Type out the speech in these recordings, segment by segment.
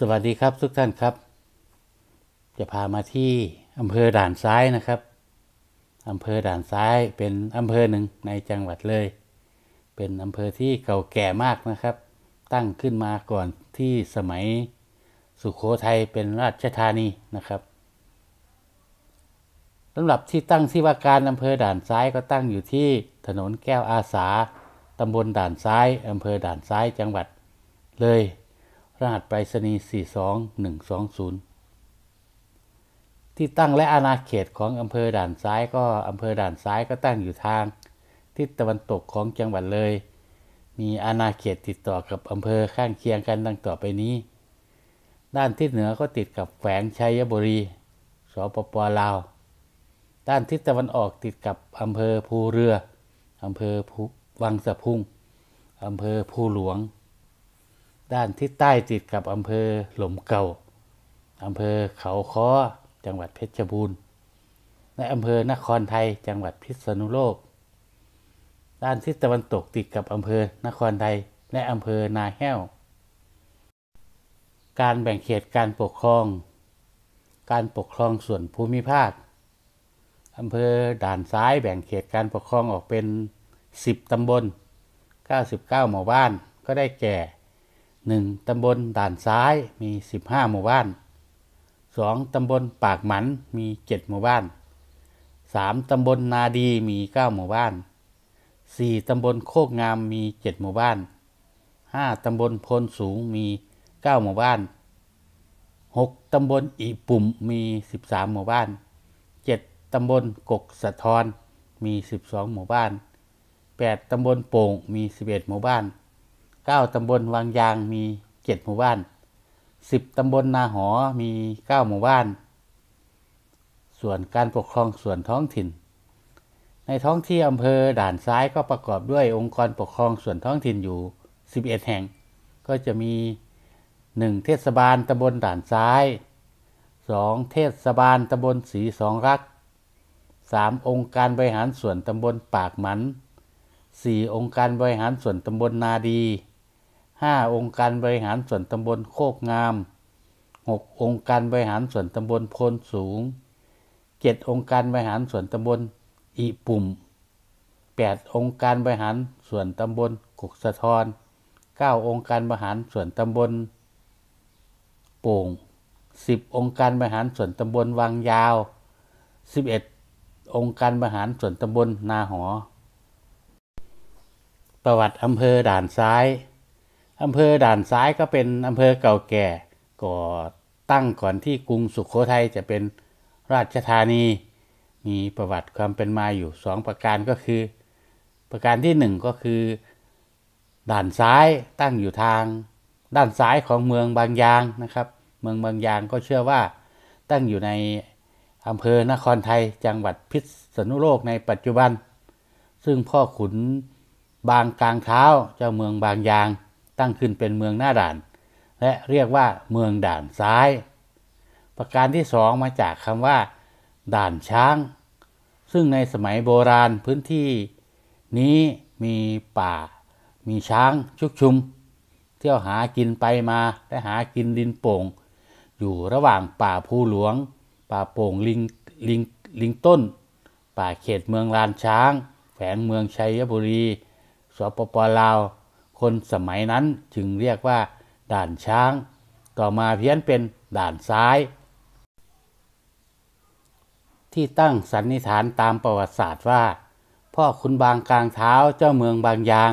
สวัสดีครับทุกท่าน ครับ จะพามาที่อำเภอด่านซ้ายนะครับ อำเภอด่านซ้ายเป็นอำเภอหนึ่งในจังหวัดเลย เป็นอำเภอที่เก่าแก่มากนะครับ ตั้งขึ้นมาก่อนที่สมัยสุขโขทัยเป็นราชธานีนะครับสำหรับที่ตั้งที่ว่าการอำเภอด่านซ้ายก็ตั้งอยู่ที่ถนนแก้วอาสาตำบลด่านซ้ายอำเภอด่านซ้ายจังหวัดเลยรหัสไปรษณีย์ 42120 ที่ตั้งและอาณาเขตของอำเภอด่านซ้ายก็อำเภอด่านซ้ายก็ตั้งอยู่ทาง ทิศตะวันตกของจังหวัดเลย มีอาณาเขตติดต่อกับอำเภอข้างเคียงกันดังต่อไปนี้ ด้านทิศเหนือก็ติดกับแฝงชัยบุรี สปปลาว ด้านทิศตะวันออกติดกับอำเภอภูเรือ อำเภอวังสะพุง อำเภอภูหลวงด้านที่ใต้ติดกับอำเภอหล่มเก่า อำเภอเขาค้อจังหวัดเพชรบูรณ์ในอำเภอนครไทย จังหวัดพิษณุโลก ด้านทิศตะวันตกติดกับอำเภอนครไทยและอำเภอนาแห้ว การแบ่งเขตการปกครอง การปกครองส่วนภูมิภาค อำเภอด่านซ้ายแบ่งเขตการปกครองออกเป็น 10ตำบล 99หมู่บ้าน ก็ได้แก่หนึ่งตำบลด่านซ้ายมีสิบห้าหมู่บ้านสองตำบลปากหมันมีเจ็ดหมู่บ้านสามตำบลนาดีมีเก้าหมู่บ้านสี่ตำบลโคกงามมีเจ็ดหมู่บ้านห้าตำบลพลสูงมีเก้าหมู่บ้านหกตำบลอีปุ่มมีสสิบามหมู่บ้านเจ็ดตำบลกกสะทอนมีสสิบองหมู่บ้านแปดตำบลโป่งมีสิบเอ็ดหมู่บ้าน9 ตำบลวังยางมีเจ็ดหมู่บ้าน 10 ตำบลนาหอมี 9 หมู่บ้าน ส่วนการปกครองส่วนท้องถิ่น ในท้องที่อำเภอด่านซ้ายก็ประกอบด้วยองค์กรปกครองส่วนท้องถิ่นอยู่ 11 แห่ง ก็จะมี 1 เทศบาลตำบลด่านซ้าย 2 เทศบาลตำบลสีสองรัก 3 องค์การบริหารส่วนตำบลปากหมัน4องค์การบริหารส่วนตำบลนาดี5 องค์การบริหารส่วนตำบลโคกงาม 6 องค์การบริหารส่วนตำบลโพนสูง 7 องค์การบริหารส่วนตำบลอีปุ่ม8องค์การบริหารส่วนตำบลกุกสะทอน9องค์การบริหารส่วนตำบลโป่ง10 องค์การบริหารส่วนตำบลวังยาว 11 องค์การบริหารส่วนตำบลนาหอ ประวัติอำเภอด่านซ้ายอำเภอด่านซ้ายก็เป็นอำเภอเก่าแก่ก่อตั้งก่อนที่กรุงสุขโขทัยจะเป็นราชธานี มีประวัติความเป็นมาอยู่สองประการก็คือ ประการที่หนึ่งก็คือ ด่านซ้ายตั้งอยู่ทางด้านซ้ายของเมืองบางยางนะครับ เมืองบางยางก็เชื่อว่าตั้งอยู่ในอำเภอนครไทยจังหวัดพิษณุโลกในปัจจุบัน ซึ่งพ่อขุนบางกลางเท้าเจ้า เมืองบางยางตั้งขึ้นเป็นเมืองหน้าด่าน และเรียกว่าเมืองด่านซ้าย ประการที่สองมาจากคำว่า ด่านช้าง ซึ่งในสมัยโบราณพื้นที่ นี้มีป่า มีช้างชุกชุมเที่ยวหากินไปมาและหากินดินโป่ง อยู่ระหว่างป่าภูหลวง ป่าโป่งลิงลิงลิงต้น ป่าเขตเมืองลานช้าง แฝงเมืองชัยบุรีสปปลาวคนสมัยนั้นจึงเรียกว่าด่านช้าง ต่อมาเพี้ยนเป็นด่านซ้าย ที่ตั้งสันนิษฐานตามประวัติศาสตร์ว่า พ่อคุณบางกลางเท้าเจ้าเมืองบางยาง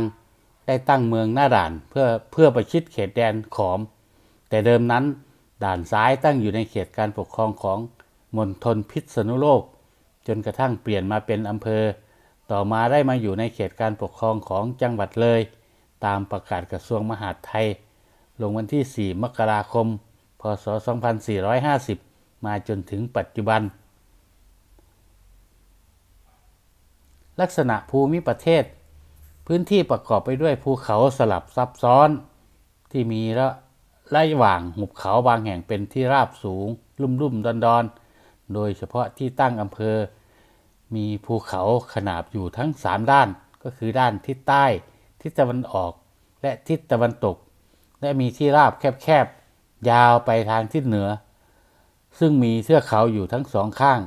ได้ตั้งเมืองหน้าด่านเพื่อเพื่อประชิดเขตแดนขอม แต่เดิมนั้น ด่านซ้ายตั้งอยู่ในเขตการปกครองของมณฑลพิษณุโลกจนกระทั่งเปลี่ยนมาเป็นอำเภอ ต่อมาได้มาอยู่ในเขตการปกครองของจังหวัดเลยตามประกาศกระทรวงมหาดไทย ลงวันที่ 4 มกราคม พศ 2450 มาจนถึงปัจจุบัน ลักษณะภูมิประเทศ พื้นที่ประกอบไปด้วยภูเขาสลับซับซ้อน ที่มีระไลหว่างหุบเขาบางแห่งเป็นที่ราบสูงลุ่มๆ ดอนดอนโดยเฉพาะที่ตั้งอำเภอ มีภูเขาขนาบอยู่ทั้ง 3 ด้าน ก็คือด้านทิศใต้ทิศตะวันออกและทิศตะวันตก และมีที่ราบแคบๆยาวไปทางทิศเหนือ ซึ่งมีเทือกเขาอยู่ทั้งสองข้าง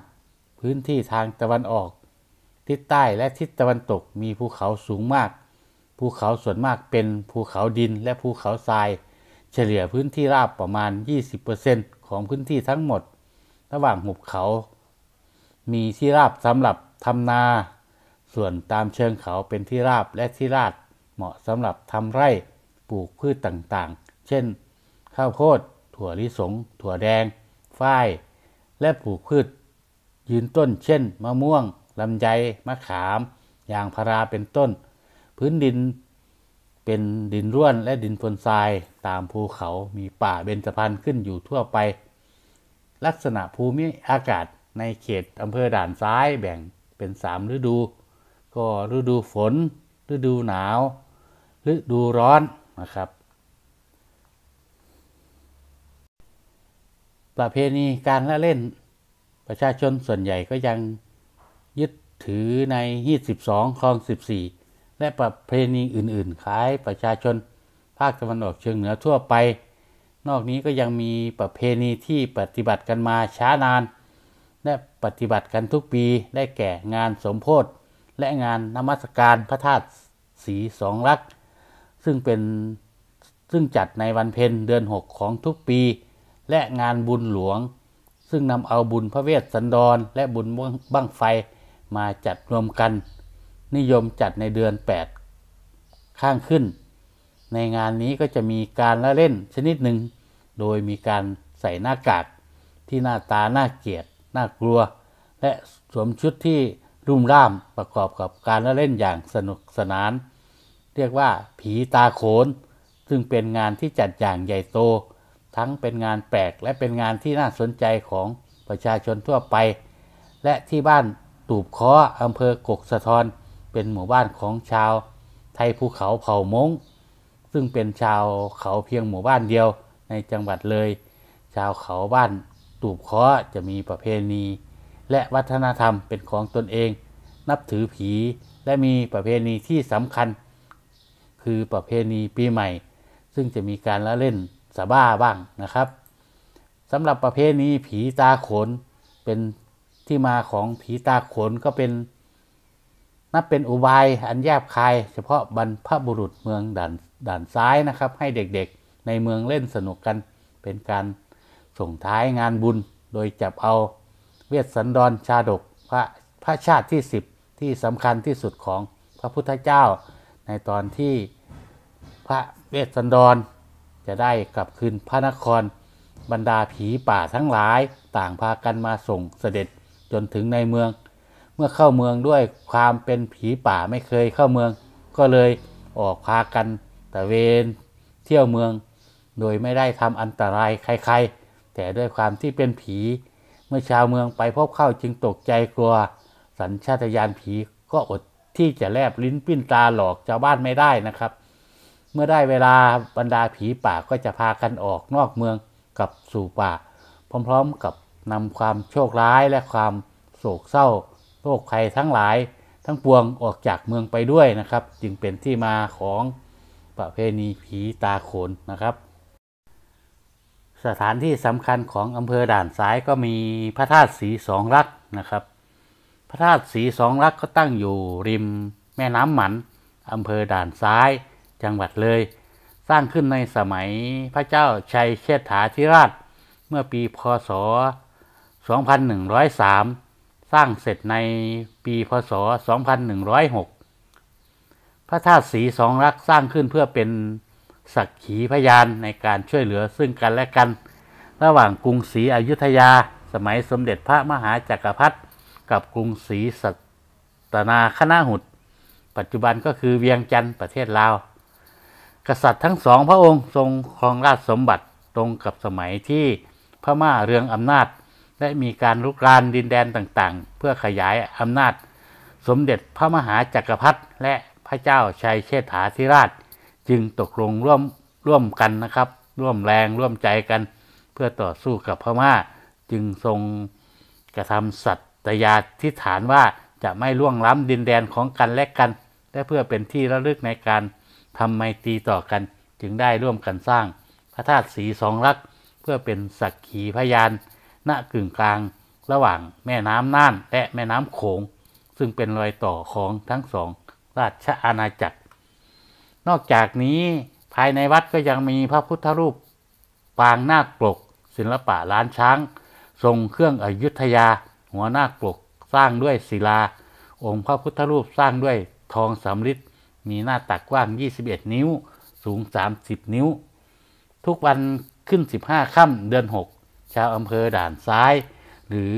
พื้นที่ทางตะวันออก ทิศใต้และทิศตะวันตกมีภูเขาสูงมาก ภูเขาส่วนมากเป็นภูเขาดินและภูเขาทราย เฉลี่ยพื้นที่ราบประมาณ20%ของพื้นที่ทั้งหมด ระหว่างหุบเขา มีที่ราบสำหรับทำนา ส่วนตามเชิงเขาเป็นที่ราบและที่ราดเหมาะสำหรับทำไร่ ปลูกพืชต่างๆ เช่น ข้าวโพด ถั่วลิสง ถั่วแดง ฝ้าย และปลูกพืช ยืนต้น เช่น มะม่วงลำไย มะขาม ยางพาราเป็นต้น พื้นดินเป็นดินร่วนและดินฝนทราย ตามภูเขามีป่าเบญจพรรณขึ้นอยู่ทั่วไป ลักษณะภูมิอากาศในเขตอำเภอด่านซ้ายแบ่งเป็นสามฤดู ก็ฤดูฝน ฤดูหนาวฤดูร้อนนะครับ ประเพณีการละเล่นประชาชนส่วนใหญ่ก็ยังยึดถือใน 22คลอง 14 และประเพณีอื่นๆคล้ายประชาชนภาคตะวันออกเชียงเหนือทั่วไป นอกนี้ก็ยังมีประเพณีที่ปฏิบัติกันมาช้านาน และปฏิบัติกันทุกปีได้แก่งานสมโพธิและงานนมัสการพระธาตุสีสองลักษ์ซึ่งเป็นซึ่งจัดในวันเพ็ญเดือน6 ของทุกปี และงานบุญหลวง ซึ่งนำเอาบุญพระเวสสันดร และบุญบั้งไฟมาจัดรวมกัน นิยมจัดในเดือน 8 ข้างขึ้น ในงานนี้ก็จะมีการละเล่นชนิดหนึ่ง โดยมีการใส่หน้ากากที่หน้าตาน่าเกลียดน่ากลัว และสวมชุดที่รุ่มร่ามประกอบกับการละเล่นอย่างสนุกสนานเรียกว่าผีตาโขน ซึ่งเป็นงานที่จัดอย่างใหญ่โต ทั้งเป็นงานแปลกและเป็นงานที่น่าสนใจของประชาชนทั่วไป และที่บ้านตูบคออำเภอกกสะทอน เป็นหมู่บ้านของชาว ไทยภูเขาเผ่ามงซึ่งเป็นชาวเขาเพียงหมู่บ้านเดียวในจังหวัดเลย ชาวเขาบ้านตูบคอจะมีประเพณี และวัฒนธรรมเป็นของตนเอง นับถือผีและมีประเพณีที่สำคัญคือประเพณีปีใหม่ ซึ่งจะมีการละเล่นสาบ้า บ้างนะครับสำหรับประเพณีผีตาขนเป็นที่มาของผีตาขนก็เป็นนับเป็นอุบาย อันแยบคายเฉพาะบรรพบุรุษเมืองด่านด่านซ้ายนะครับ ให้เด็กๆในเมืองเล่นสนุกกัน เป็นการส่งท้ายงานบุญโดยจับเอาเวสสันดรชาดกพระพระชาติที่ 10 ที่สำคัญที่สุดของพระพุทธเจ้าในตอนที่พระเวสสันดรจะได้กลับคืนพระนคร บรรดาผีป่าทั้งหลายต่างพากันมาส่งเสด็จจนถึงในเมือง เมื่อเข้าเมืองด้วยความเป็นผีป่าไม่เคยเข้าเมืองก็เลยออกพากันตะเวนเที่ยวเมืองโดยไม่ได้ทำอันตรายใครๆ แต่ด้วยความที่เป็นผี เมื่อชาวเมืองไปพบเข้าจึงตกใจกลัวสัญชาตญาณผีก็อดที่จะแลบลิ้นปิ้นตาหลอกชาวบ้านไม่ได้นะครับเมื่อได้เวลาบรรดาผีป่าก็จะพากันออกนอกเมืองกับสู่ป่า พร้อม ๆกับนำความโชคร้ายและความโศกเศร้าโรคภัยทั้งหลายทั้งปวงออกจากเมืองไปด้วยนะครับจึงเป็นที่มาของประเพณีผีตาโขนนะครับ สถานที่สำคัญของอำเภอด่านซ้ายก็มีพระธาตุสีสองรักนะครับ พระธาตุสีสองรักก็ตั้งอยู่ริมแม่น้ำหมันอำเภอด่านซ้ายจังหวัดเลยสร้างขึ้นในสมัยพระเจ้า ชัยเชษฐาธิราชเมื่อปีพศ2103 สร้างเสร็จในปีพศ2106 พระธาตุสีสองรักสร้างขึ้นเพื่อเป็นสักขีพยานในการช่วยเหลือซึ่งกันและกัน ระหว่างกรุงศรีอยุธยาสมัยสมเด็จพระมหาจากักรพรรดิกับกรุงศรีสัตนาคณะหุดปัจจุบันก็คือเวียงจันทร์ประเทศลาวกษัตริย์ทั้งสอง พระองค์ทรงครองราชสมบัติตรงกับสมัยที่พม่าเรืองอำนาจและมีการลุกรานดินแดนต่างๆ เพื่อขยายอำนาจ สมเด็จพระมหาจักรพรรดิและพระเจ้าชัยเชษฐาธิราช จึงตกลงร่วมร่วมกันนะครับ ร่วมแรงร่วมใจกัน เพื่อต่อสู้กับพม่าจึงทรงกระทำสัตยาธิฐานว่าจะไม่ล่วงล้ำดินแดนของกันและกัน และเพื่อเป็นที่ระลึกในการทำไมตีต่อกันจึงได้ร่วมกันสร้างพระธาตุสีสองลักษ์เพื่อเป็นสักขีพยานณกึ่ง กลาง ระหว่างแม่น้ำน่านและแม่น้ำโขง ซึ่งเป็นรอยต่อของทั้งสอง ราชอาณาจักร นอกจากนี้ภายในวัดก็ยังมีพระพุทธรูป ปางนาคปลกศิลปะล้านช้าง ทรงเครื่องอยุธยา หัวนาคปลกสร้างด้วยศิลา องค์พระพุทธรูปสร้างด้วยทองสำริดมีหน้าตักกว้าง 21 นิ้ว สูง 30 นิ้ว ทุกวันขึ้น 15 ค่ำเดือน 6 ชาวอำเภอด่านซ้าย หรือ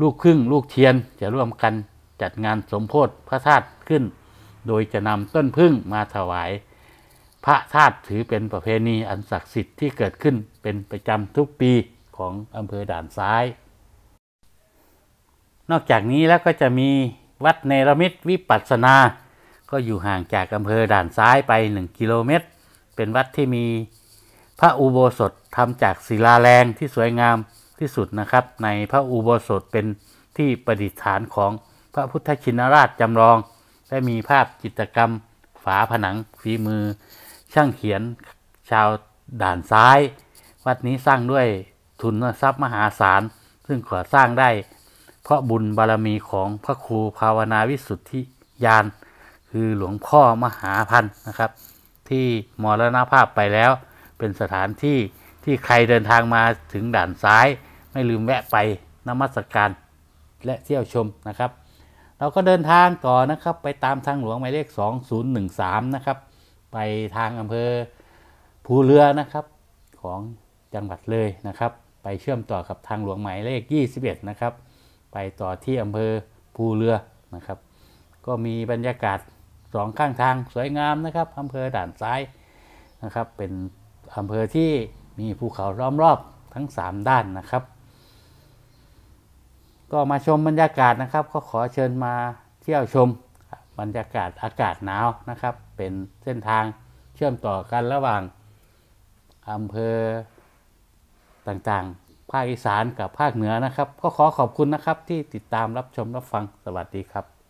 ลูกครึ่งลูกเทียนจะร่วมกันจัดงานสมโพธิพระธาตุขึ้น โดยจะนำต้นพึ่งมาถวายพระธาตุถือเป็นประเพณีอันศักดิ์สิทธิ์ที่เกิดขึ้นเป็นประจำทุกปีของอำเภอด่านซ้าย นอกจากนี้แล้วก็จะมีวัดเนรมิตวิปัสสนาก็อยู่ห่างจากอำเภอด่านซ้ายไป 1 กิโลเมตร เป็นวัดที่มีพระอุโบสถทำจากศิลาแรงที่สวยงามที่สุดนะครับ ในพระอุโบสถเป็นที่ประดิษฐานของพระพุทธชินราชจำลอง และมีภาพจิตรกรรมฝาผนังฝีมือ ช่างเขียนชาวด่านซ้าย วัดนี้สร้างด้วยทุนทรัพย์มหาศาลซึ่งก่อสร้างได้ เพราะบุญบารรมีของพระครูภาวนาวิสุทธิยานคือหลวงพ่อมหาพันธ์นะครับ ที่มรณภาพไปแล้ว เป็นสถานที่ที่ใครเดินทางมาถึงด่านซ้าย ไม่ลืมแวะไปนมัสการและเที่ยวชมนะครับ เราก็เดินทางต่อนะครับไปตามทางหลวงหมายเลข2013นะครับไปทางอำเภอภูเรือนะครับของจังหวัดเลยนะครับ ไปเชื่อมต่อกับทางหลวงหมายเลข 21 นะครับ ไปต่อที่อำเภอภูเรือนะครับ ก็มีบรรยากาศสองข้างทางสวยงามนะครับอำเภอด่านซ้ายนะครับ เป็นอำเภอที่มีภูเขาล้อมรอบทั้ง 3 ด้านนะครับ ก็มาชมบรรยากาศนะครับ ก็ขอเชิญมาเที่ยวชมบรรยากาศอากาศหนาวนะครับ เป็นเส้นทางเชื่อมต่อกันระหว่างอำเภอต่างๆ ภาคอีสานกับภาคเหนือนะครับก็ขอขอบคุณนะครับที่ติดตามรับชมรับฟังสวัสดีครับ